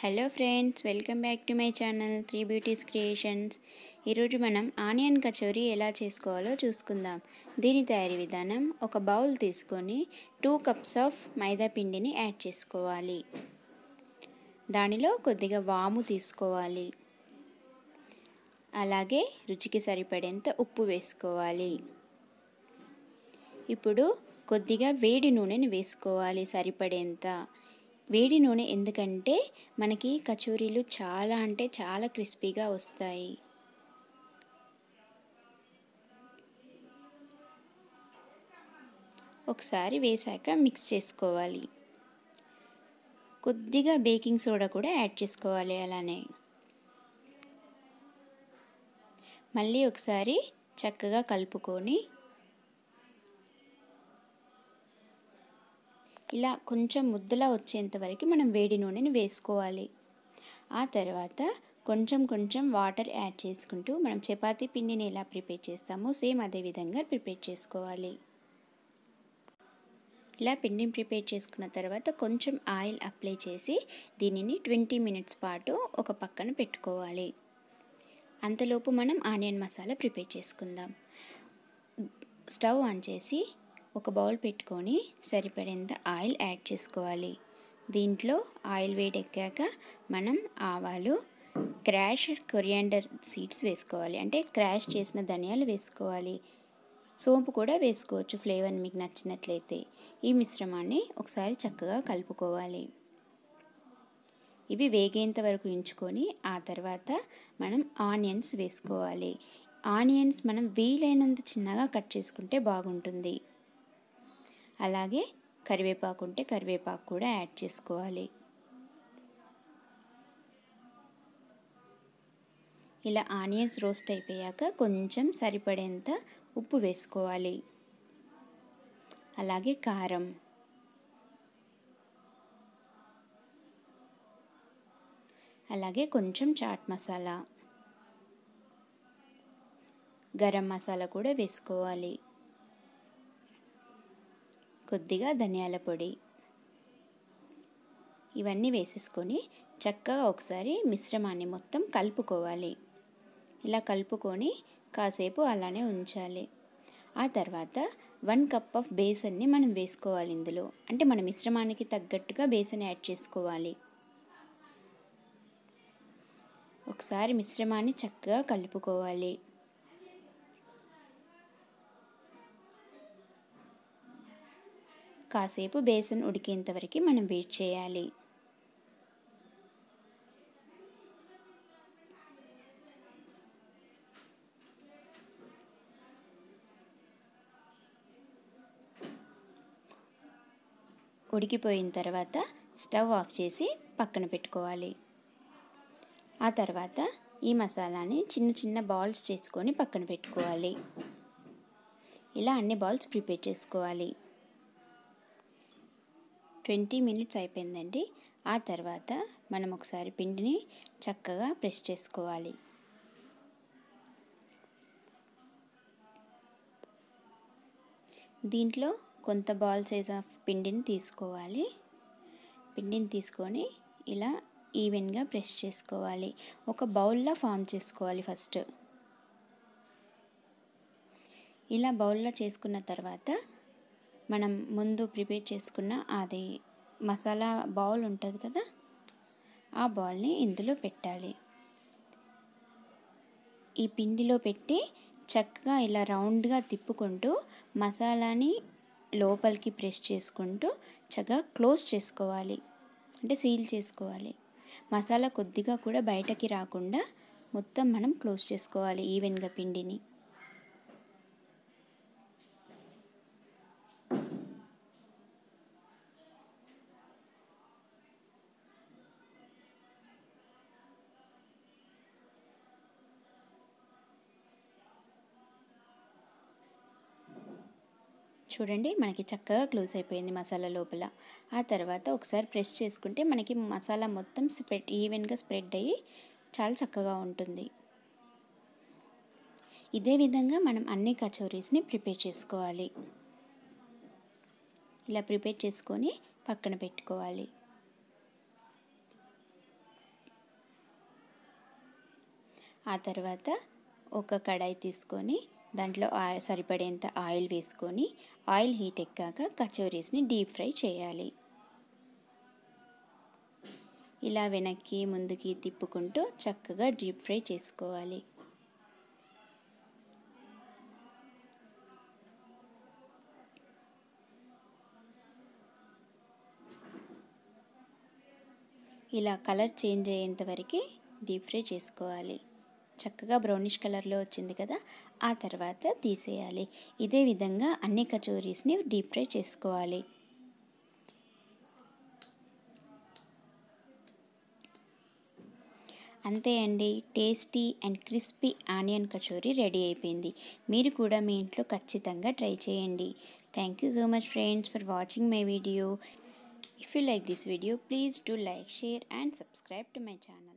hello friends welcome back to my channel three beauties creations ఈరోజు మనం onion kachori ఎలా చేసుకోవాలో చూసుకుందాం దీని తయారీ విధానం ఒక బౌల్ తీసుకొని టూ కప్స్ ఆఫ్ మైదా పిండిని యాడ్ చేసుకోవాలి దానిలో కొద్దిగా వాము తీసుకోవాలి అలాగే రుచికి సరిపడేంత ఉప్పు వేసుకోవాలి ఇప్పుడు కొద్దిగా వేడి నూనెని వేసుకోవాలి సరిపడేంత వేడి నూనె ఎందుకంటే మనకి కచోరీలు చాలా అంటే చాలా క్రిస్పీగా వస్తాయి ఒకసారి వేసాక మిక్స్ చేసుకోవాలి కొద్దిగా బేకింగ్ సోడా కూడా యాడ్ చేసుకోవాలి అలానే మళ్ళీ ఒకసారి చక్కగా కలుపుకొని ఇలా కొంచెం ముద్దలా వచ్చేంత వరకు మనం వేడి నూనెని వేసుకోవాలి ఆ తర్వాత కొంచెం కొంచెం వాటర్ యాడ్ చేసుకుంటూ మనం చపాతీ పిండిని ఎలా ప్రిపేర్ చేస్తామో సేమ్ అదే విధంగా ప్రిపేర్ చేసుకోవాలి ఇలా పిండిని ప్రిపేర్ చేసుకున్న తర్వాత కొంచెం ఆయిల్ అప్లై చేసి దీనిని ట్వంటీ మినిట్స్ పాటు ఒక పక్కన పెట్టుకోవాలి అంతలోపు మనం ఆనియన్ మసాలా ప్రిపేర్ చేసుకుందాం స్టవ్ ఆన్ చేసి ఒక బౌల్ పెట్టుకొని సరిపడేంత ఆయిల్ యాడ్ చేసుకోవాలి దీంట్లో ఆయిల్ ఎక్కాక మనం ఆవాలు క్రాష్ కొరియాండర్ సీడ్స్ వేసుకోవాలి అంటే క్రాష్ చేసిన ధనియాలు వేసుకోవాలి సోంపు కూడా వేసుకోవచ్చు ఫ్లేవర్ మీకు నచ్చినట్లయితే ఈ మిశ్రమాన్ని ఒకసారి చక్కగా కలుపుకోవాలి ఇవి వేగేంత వరకు ఉంచుకొని ఆ తర్వాత మనం ఆనియన్స్ వేసుకోవాలి ఆనియన్స్ మనం వీలైనంత చిన్నగా కట్ చేసుకుంటే బాగుంటుంది అలాగే కరివేపాకు ఉంటే కరివేపాకు కూడా యాడ్ చేసుకోవాలి ఇలా ఆనియన్స్ రోస్ట్ అయిపోయాక కొంచెం సరిపడేంత ఉప్పు వేసుకోవాలి అలాగే కారం అలాగే కొంచెం చాట్ మసాలా గరం మసాలా కూడా వేసుకోవాలి కొద్దిగా ధనియాల పొడి ఇవన్నీ వేసేసుకొని చక్కగా ఒకసారి మిశ్రమాన్ని మొత్తం కలుపుకోవాలి ఇలా కలుపుకొని కాసేపు అలానే ఉంచాలి ఆ తర్వాత వన్ కప్ ఆఫ్ బేసన్ని మనం వేసుకోవాలి ఇందులో అంటే మన మిశ్రమానికి తగ్గట్టుగా బేసన్ యాడ్ చేసుకోవాలి ఒకసారి మిశ్రమాన్ని చక్కగా కలుపుకోవాలి కాసేపు బేసన్ ఉడికేంత వరకు మనం వెయిట్ చేయాలి ఉడికిపోయిన తర్వాత స్టవ్ ఆఫ్ చేసి పక్కన పెట్టుకోవాలి ఆ తర్వాత ఈ మసాలాని చిన్న చిన్న బాల్స్ చేసుకొని పక్కన పెట్టుకోవాలి ఇలా అన్ని బాల్స్ ప్రిపేర్ చేసుకోవాలి ట్వంటీ మినిట్స్ అయిపోయిందండి ఆ తర్వాత మనం ఒకసారి పిండిని చక్కగా ప్రెస్ చేసుకోవాలి దీంట్లో కొంత బాల్ సైజ్ ఆఫ్ పిండిని తీసుకోవాలి పిండిని తీసుకొని ఇలా ఈవెన్గా ప్రెస్ చేసుకోవాలి ఒక బౌల్లా ఫామ్ చేసుకోవాలి ఫస్ట్ ఇలా బౌల్లో చేసుకున్న తర్వాత మనం ముందు ప్రిపేర్ చేసుకున్న అది మసాలా బౌల్ ఉంటుంది కదా ఆ బౌల్ని ఇందులో పెట్టాలి ఈ పిండిలో పెట్టి చక్కగా ఇలా రౌండ్గా తిప్పుకుంటూ మసాలాని లోపలికి ప్రెస్ చేసుకుంటూ చక్కగా క్లోజ్ చేసుకోవాలి అంటే సీల్ చేసుకోవాలి మసాలా కొద్దిగా కూడా బయటకి రాకుండా మొత్తం మనం క్లోజ్ చేసుకోవాలి ఈవెన్గా పిండిని చూడండి మనకి చక్కగా క్లోజ్ అయిపోయింది మసాలా లోపల ఆ తర్వాత ఒకసారి ప్రెస్ చేసుకుంటే మనకి మసాలా మొత్తం స్ప్రెడ్ ఈవెన్గా స్ప్రెడ్ అయ్యి చాలా చక్కగా ఉంటుంది ఇదే విధంగా మనం అన్ని కచోరీస్ని ప్రిపేర్ చేసుకోవాలి ఇలా ప్రిపేర్ చేసుకొని పక్కన పెట్టుకోవాలి ఆ తర్వాత ఒక కడాయి తీసుకొని దాంట్లో సరిపడేంత ఆయిల్ వేసుకొని ఆయిల్ హీట్ ఎక్కాక కచోరీస్ని డీప్ ఫ్రై చేయాలి ఇలా వెనక్కి ముందుకి తిప్పుకుంటూ చక్కగా డీప్ ఫ్రై చేసుకోవాలి ఇలా కలర్ చేంజ్ అయ్యేంతవరకు డీప్ ఫ్రై చేసుకోవాలి చక్కగా బ్రౌనిష్ కలర్లో వచ్చింది కదా ఆ తర్వాత తీసేయాలి ఇదే విధంగా అన్ని కచోరీస్ని డీప్ ఫ్రై చేసుకోవాలి అంతే అండి tasty and crispy onion kachori ready అయిపోయింది మీరు కూడా మీ ఇంట్లో ఖచ్చితంగా ట్రై చేయండి thank you so much friends for watching my video if you like this video please do like share and subscribe to my channel